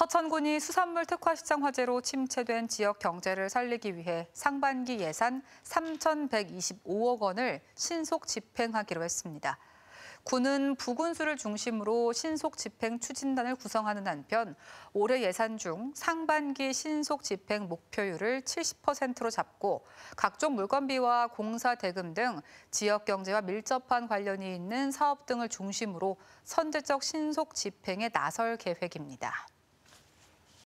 서천군이 수산물 특화시장 화재로 침체된 지역 경제를 살리기 위해 상반기 예산 3,125억 원을 신속 집행하기로 했습니다. 군은 부군수를 중심으로 신속 집행 추진단을 구성하는 한편 올해 예산 중 상반기 신속 집행 목표율을 70%로 잡고 각종 물건비와 공사 대금 등 지역 경제와 밀접한 관련이 있는 사업 등을 중심으로 선제적 신속 집행에 나설 계획입니다.